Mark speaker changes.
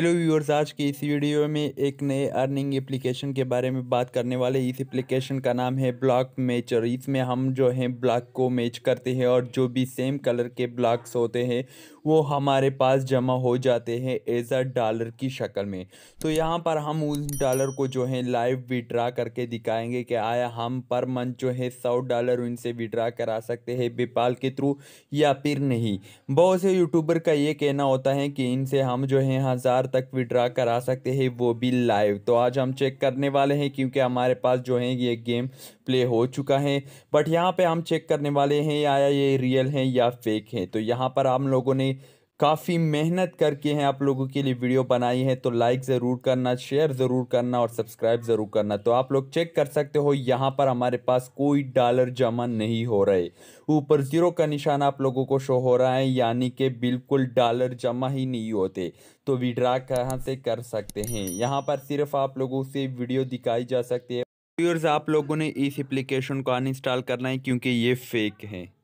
Speaker 1: hello viewers आज की इस वीडियो में एक नए अर्निंग एप्लीकेशन के बारे में बात करने वाले इस एप्लीकेशन का नाम है ब्लॉक मैचर इसमें हम जो है ब्लॉक को मैच करते हैं और जो भी सेम कलर के ब्लॉक्स होते हैं वो हमारे पास जमा हो जाते हैं एज अ डॉलर की शक्ल में तो यहाँ पर हम उस डॉलर को जो है लाइव विड्रा करके दिखाएंगे कि आया हम पर मंथ जो है सौ डॉलर उनसे विड्रा करा सकते हैं बेपाल के थ्रू या फिर नहीं बहुत से यूट्यूबर का ये कहना होता है कि इनसे हम जो है हज़ार तक विड्रा करा सकते हैं वो भी लाइव तो आज हम चेक करने वाले हैं क्योंकि हमारे पास जो है ये गेम प्ले हो चुका है बट यहाँ पे हम चेक करने वाले हैं आया ये रियल है या फेक है तो यहाँ पर हम लोगों ने काफ़ी मेहनत करके हैं आप लोगों के लिए वीडियो बनाई है तो लाइक ज़रूर करना शेयर ज़रूर करना और सब्सक्राइब ज़रूर करना तो आप लोग चेक कर सकते हो यहाँ पर हमारे पास कोई डॉलर जमा नहीं हो रहे ऊपर ज़ीरो का निशान आप लोगों को शो हो रहा है यानी कि बिल्कुल डॉलर जमा ही नहीं होते तो विड्रा कहाँ से कर सकते हैं यहाँ पर सिर्फ आप लोगों से वीडियो दिखाई जा सकती है व्यूअर्स आप लोगों ने इस एप्लीकेशन को अनइंस्टॉल करना है क्योंकि ये फेक है